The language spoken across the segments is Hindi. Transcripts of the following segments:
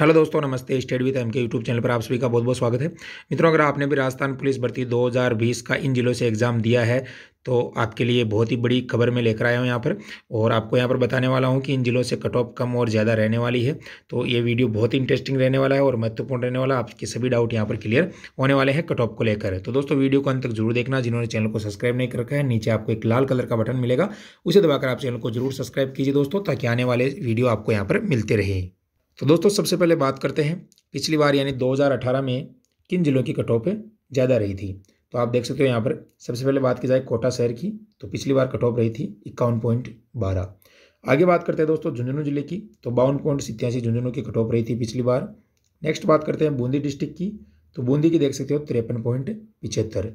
हेलो दोस्तों नमस्ते stay with M K YouTube channel पर आप सभी का बहुत बहुत स्वागत है मित्रों अगर आपने भी राजस्थान पुलिस भर्ती 2020 का इन जिलों से एग्ज़ाम दिया है तो आपके लिए बहुत ही बड़ी खबर मैं लेकर आया हूँ यहाँ पर और आपको यहाँ पर बताने वाला हूँ कि इन जिलों से कट ऑफ कम और ज़्यादा रहने वाली है तो ये वीडियो बहुत ही इंटरेस्टिंग रहने वाला है और महत्वपूर्ण रहने वाला आपके सभी डाउट यहाँ पर क्लियर होने वाले हैं कट ऑफ को लेकर तो दोस्तों वीडियो को अंत तक जरूर देखना जिन्होंने चैनल को सब्सक्राइब नहीं कर रखा है नीचे आपको एक लाल कलर का बटन मिलेगा उसे दबाकर आप चैनल को जरूर सब्सक्राइब कीजिए दोस्तों ताकि आने वाले वीडियो आपको यहाँ पर मिलते रहे तो दोस्तों सबसे पहले बात करते हैं पिछली बार यानी 2018 में किन ज़िलों की कट ज़्यादा रही थी तो आप देख सकते हो यहाँ पर सबसे पहले बात की जाए कोटा शहर की तो पिछली बार कटौप रही थी इक्यावन पॉइंट बारह आगे बात करते हैं दोस्तों झुंझुनू जिले की तो बावन पॉइंट सितयासी झुंझुनू की कटौप रही थी पिछली बार नेक्स्ट बात करते हैं बूंदी डिस्ट्रिक्ट की तो बूंदी की देख सकते हो तिरपन पॉइंट पिछहत्तर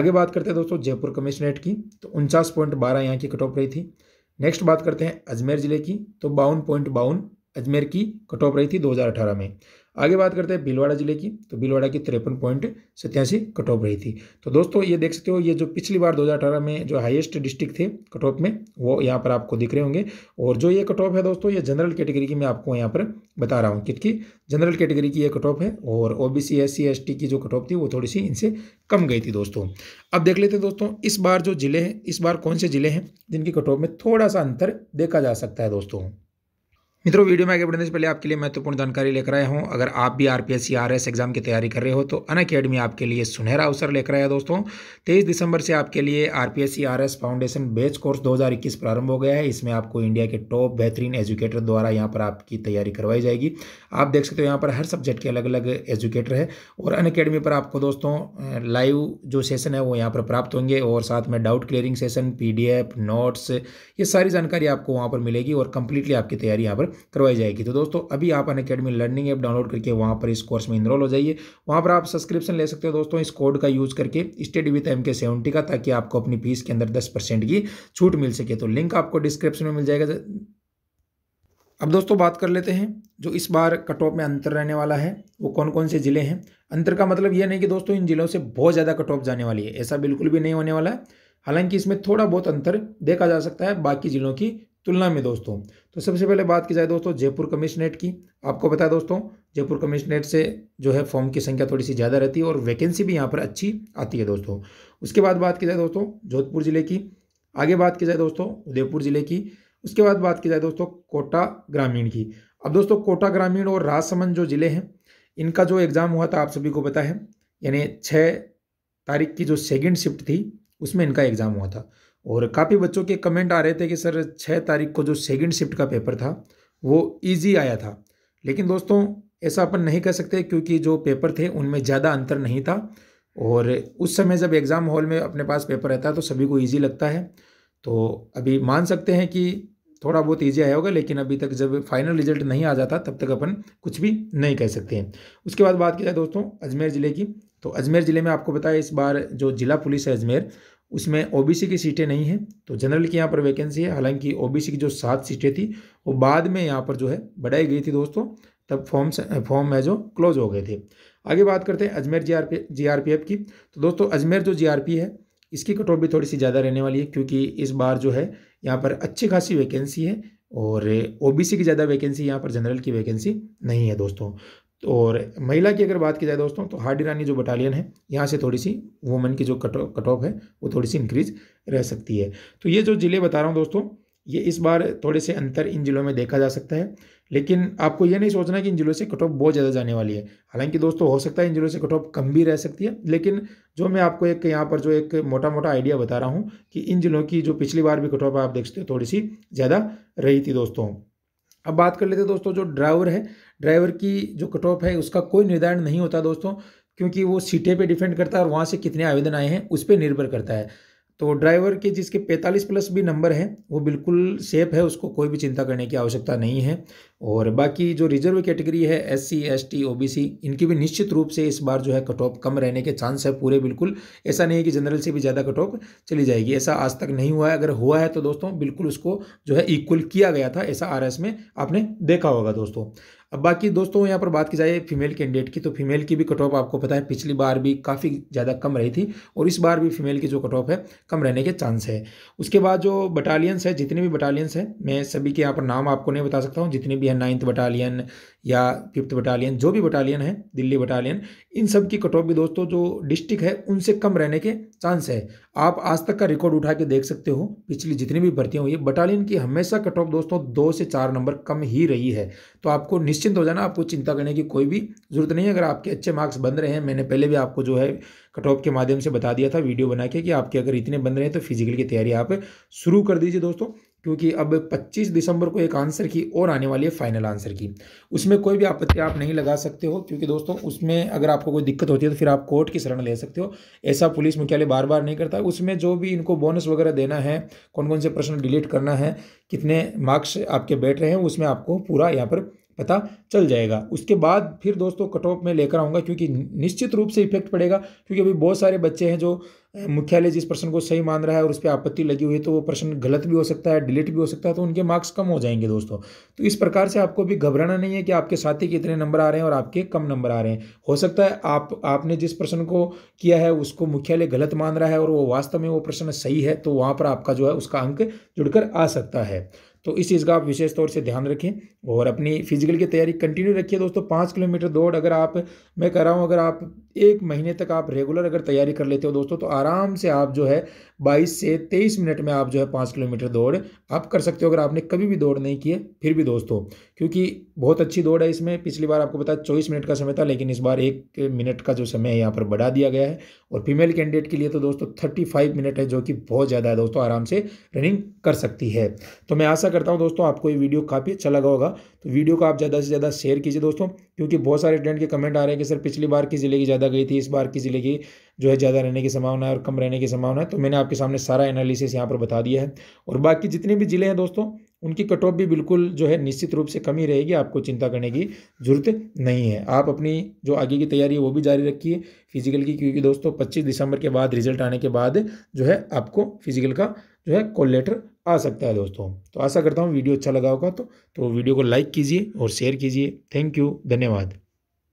आगे बात करते हैं दोस्तों जयपुर कमिश्नरेट की तो उनचास पॉइंट बारह यहाँ की कटौप रही थी नेक्स्ट बात करते हैं अजमेर ज़िले की तो बावन पॉइंट बावन अजमेर की कट ऑफ रही थी 2018 में आगे बात करते हैं भीलवाड़ा जिले की तो भीलवाड़ा की तिरपन पॉइंट सत्यासी कट ऑफ रही थी तो दोस्तों ये देख सकते हो ये जो पिछली बार 2018 में जो हाईएस्ट डिस्ट्रिक्ट थे कट ऑफ में वो यहाँ पर आपको दिख रहे होंगे और जो ये कट ऑफ है दोस्तों ये जनरल कैटेगरी की मैं आपको यहाँ पर बता रहा हूँ क्योंकि जनरल कैटेगरी की ये कट ऑफ है और O B C S C S T की जो कट ऑफ थी वो थोड़ी सी इनसे कम गई थी दोस्तों अब देख लेते हैं दोस्तों इस बार जो जिले हैं इस बार कौन से जिले हैं जिनकी कट ऑफ में थोड़ा सा अंतर देखा जा सकता है दोस्तों मित्रों वीडियो में आगे बढ़ने से पहले आपके लिए महत्वपूर्ण जानकारी लेकर आया हूं अगर आप भी आरपीएससी आरएस एग्जाम की तैयारी कर रहे हो तो अन अकेडमी आपके लिए सुनहरा अवसर लेकर आया दोस्तों तेईस दिसंबर से आपके लिए RPSC RS foundation batch course 2021 प्रारंभ हो गया है इसमें आपको इंडिया के टॉप बेहतरीन एजुकेटर द्वारा यहाँ पर आपकी तैयारी करवाई जाएगी आप देख सकते हो यहाँ पर हर सब्जेक्ट के अलग अलग एजुकेटर है और अन अकेडमी पर आपको दोस्तों लाइव जो सेशन है वो यहाँ पर प्राप्त होंगे और साथ में doubt clearing session P notes ये सारी जानकारी आपको वहाँ पर मिलेगी और कंप्लीटली आपकी तैयारी यहाँ पर करवाई जाएगी तो दोस्तों अभी आप Unacademy learning app download करके वहाँ पर इस कोर्स में इनरोल हो जाइए वहाँ पर आप सब्सक्रिप्शन ले सकते हो दोस्तों इस कोड का यूज़ करके स्टडी विथ एम के का ताकि आपको अपनी फीस के अंदर दस की छूट मिल सके तो लिंक आपको डिस्क्रिप्शन में मिल जाएगा अब दोस्तों बात कर लेते हैं जो इस बार कट ऑफ में अंतर रहने वाला है वो कौन कौन से ज़िले हैं अंतर का मतलब ये नहीं कि दोस्तों इन ज़िलों से बहुत ज़्यादा कट ऑफ जाने वाली है ऐसा बिल्कुल भी नहीं होने वाला है हालांकि इसमें थोड़ा बहुत अंतर देखा जा सकता है बाकी ज़िलों की तुलना में दोस्तों तो सबसे पहले बात की जाए दोस्तों जयपुर कमिश्नरेट की आपको बताया दोस्तों जयपुर कमिश्नरेट से जो है फॉर्म की संख्या थोड़ी सी ज़्यादा रहती है और वैकेंसी भी यहाँ पर अच्छी आती है दोस्तों उसके बाद बात की जाए दोस्तों जोधपुर ज़िले की आगे बात की जाए दोस्तों उदयपुर ज़िले की उसके बाद बात की जाए दोस्तों कोटा ग्रामीण की अब दोस्तों कोटा ग्रामीण और राजसमंद जो ज़िले हैं इनका जो एग्ज़ाम हुआ था आप सभी को पता है यानी छः तारीख की जो सेकेंड शिफ्ट थी उसमें इनका एग्ज़ाम हुआ था और काफ़ी बच्चों के कमेंट आ रहे थे कि सर छः तारीख को जो सेकंड शिफ्ट का पेपर था वो इजी आया था लेकिन दोस्तों ऐसा अपन नहीं कह सकते क्योंकि जो पेपर थे उनमें ज़्यादा अंतर नहीं था और उस समय जब एग्ज़ाम हॉल में अपने पास पेपर रहता है तो सभी को ईजी लगता है तो अभी मान सकते हैं कि थोड़ा बहुत ईजी आया होगा लेकिन अभी तक जब फाइनल रिजल्ट नहीं आ जाता तब तक अपन कुछ भी नहीं कह सकते हैं उसके बाद बात की जाए दोस्तों अजमेर ज़िले की तो अजमेर ज़िले में आपको बताया इस बार जो ज़िला पुलिस है अजमेर उसमें ओबीसी की सीटें नहीं हैं तो जनरल की यहाँ पर वैकेंसी है हालांकि ओबीसी की जो सात सीटें थी वो बाद में यहाँ पर जो है बढ़ाई गई थी दोस्तों तब फॉर्म फॉर्म है जो क्लोज हो गए थे आगे बात करते हैं अजमेर जी आर की तो दोस्तों अजमेर जो जी है इसकी कटौप भी थोड़ी सी ज़्यादा रहने वाली है क्योंकि इस बार जो है यहाँ पर अच्छी खासी वैकेंसी है और ओबीसी की ज़्यादा वैकेंसी यहाँ पर जनरल की वैकेंसी नहीं है दोस्तों और महिला की अगर बात की जाए दोस्तों तो हार्डी रानी जो बटालियन है यहाँ से थोड़ी सी वुमेन की जो कट कट ऑफ है वो थोड़ी सी इंक्रीज रह सकती है तो ये जो ज़िले बता रहा हूँ दोस्तों ये इस बार थोड़े से अंतर इन ज़िलों में देखा जा सकता है लेकिन आपको ये नहीं सोचना कि इन ज़िलों से कट ऑफ बहुत ज़्यादा जाने वाली है हालांकि दोस्तों हो सकता है इन ज़िलों से कट ऑफ कम भी रह सकती है लेकिन जो मैं आपको एक यहाँ पर जो एक मोटा मोटा आइडिया बता रहा हूँ कि इन ज़िलों की जो पिछली बार भी कट ऑफ आप देख सकते हो थोड़ी सी ज़्यादा रही थी दोस्तों अब बात कर लेते हैं दोस्तों जो ड्राइवर है ड्राइवर की जो कट ऑफ है उसका कोई निर्धारण नहीं होता दोस्तों क्योंकि वो सीटें पे डिपेंड करता है और वहाँ से कितने आवेदन आए हैं उस पर निर्भर करता है तो ड्राइवर के जिसके 45 प्लस भी नंबर है वो बिल्कुल सेफ है उसको कोई भी चिंता करने की आवश्यकता नहीं है और बाकी जो रिजर्व कैटेगरी है S C S T O B C इनकी भी निश्चित रूप से इस बार जो है कट ऑफ कम रहने के चांस है पूरे बिल्कुल ऐसा नहीं है कि जनरल से भी ज़्यादा कट ऑफ चली जाएगी ऐसा आज तक नहीं हुआ है अगर हुआ है तो दोस्तों बिल्कुल उसको जो है इक्वल किया गया था ऐसा आर एस में आपने देखा होगा दोस्तों अब बाकी दोस्तों यहाँ पर बात की जाए फीमेल कैंडिडेट की तो फीमेल की भी कट ऑफ आपको पता है पिछली बार भी काफ़ी ज़्यादा कम रही थी और इस बार भी फीमेल की जो कट ऑफ है कम रहने के चांस है उसके बाद जो बटालियंस है जितने भी बटालियंस हैं मैं सभी के यहाँ पर नाम आपको नहीं बता सकता हूँ जितनी भी है नाइन्थ बटालियन या फिफ्थ बटालियन जो भी बटालियन है दिल्ली बटालियन इन सब की कट ऑफ भी दोस्तों जो डिस्ट्रिक्ट है उनसे कम रहने के चांस है आप आज तक का रिकॉर्ड उठा के देख सकते हो पिछली जितनी भी भर्तियाँ हुई है बटालियन की हमेशा कट ऑफ दोस्तों दो से चार नंबर कम ही रही है तो आपको निश्चिंत हो जाना आपको चिंता करने की कोई भी ज़रूरत नहीं है अगर आपके अच्छे मार्क्स बन रहे हैं मैंने पहले भी आपको जो है कट ऑफ के माध्यम से बता दिया था वीडियो बना के कि आपके अगर इतने बन रहे हैं तो फिजिकल की तैयारी आप शुरू कर दीजिए दोस्तों क्योंकि अब 25 दिसंबर को एक आंसर की और आने वाली है फाइनल आंसर की उसमें कोई भी आपत्ति आप नहीं लगा सकते हो क्योंकि दोस्तों उसमें अगर आपको कोई दिक्कत होती है तो फिर आप कोर्ट की शरण ले सकते हो ऐसा पुलिस मुख्यालय बार बार नहीं करता उसमें जो भी इनको बोनस वगैरह देना है कौन कौन से प्रश्न डिलीट करना है कितने मार्क्स आपके बैठ रहे हैं उसमें आपको पूरा यहाँ पर पता चल जाएगा उसके बाद फिर दोस्तों कट ऑफ में लेकर आऊँगा क्योंकि निश्चित रूप से इफेक्ट पड़ेगा क्योंकि अभी बहुत सारे बच्चे हैं जो मुख्यालय जिस प्रश्न को सही मान रहा है और उस पर आपत्ति लगी हुई है तो वो प्रश्न गलत भी हो सकता है डिलीट भी हो सकता है तो उनके मार्क्स कम हो जाएंगे दोस्तों तो इस प्रकार से आपको भी घबराना नहीं है कि आपके साथी के इतने नंबर आ रहे हैं और आपके कम नंबर आ रहे हैं हो सकता है आप आपने जिस प्रश्न को किया है उसको मुख्यालय गलत मान रहा है और वो वास्तव में वो प्रश्न सही है तो वहाँ पर आपका जो है उसका अंक जुड़कर आ सकता है तो इस चीज़ का आप विशेष तौर से ध्यान रखें और अपनी फिजिकल की तैयारी कंटिन्यू रखिए दोस्तों पाँच किलोमीटर दौड़ अगर आप मैं कर रहा हूँ अगर आप एक महीने तक आप रेगुलर अगर तैयारी कर लेते हो दोस्तों तो आराम से आप जो है बाईस से तेईस मिनट में आप जो है पाँच किलोमीटर दौड़ आप कर सकते हो अगर आपने कभी भी दौड़ नहीं की है फिर भी दोस्तों क्योंकि बहुत अच्छी दौड़ है इसमें पिछली बार आपको बताया चौबीस मिनट का समय था लेकिन इस बार एक मिनट का जो समय है यहाँ पर बढ़ा दिया गया है और फीमेल कैंडिडेट के लिए तो दोस्तों थर्टी मिनट है जो कि बहुत ज़्यादा है दोस्तों आराम से रनिंग कर सकती है तो मैं आशा करता हूँ दोस्तों आपको ये वीडियो काफ़ी अच्छा लगा होगा तो वीडियो को आप ज़्यादा से ज़्यादा शेयर कीजिए दोस्तों क्योंकि बहुत सारे स्टूडेंट के कमेंट आ रहे हैं कि सर पिछली बार किस जिले की ज़्यादा गई थी इस बार किस जिले की जो है ज़्यादा रहने की संभावना है और कम रहने की संभावना है तो मैंने आपके सामने सारा एनालिसिस यहाँ पर बता दिया है और बाकी जितने भी ज़िले हैं दोस्तों उनकी कट ऑफ भी बिल्कुल जो है निश्चित रूप से कमी रहेगी आपको चिंता करने की ज़रूरत नहीं है आप अपनी जो आगे की तैयारी है वो भी जारी रखिए फिजिकल की क्योंकि दोस्तों 25 दिसंबर के बाद रिजल्ट आने के बाद जो है आपको फिजिकल का जो है कॉल लेटर आ सकता है दोस्तों तो आशा करता हूँ वीडियो अच्छा लगा होगा तो, तो वीडियो को लाइक कीजिए और शेयर कीजिए थैंक यू धन्यवाद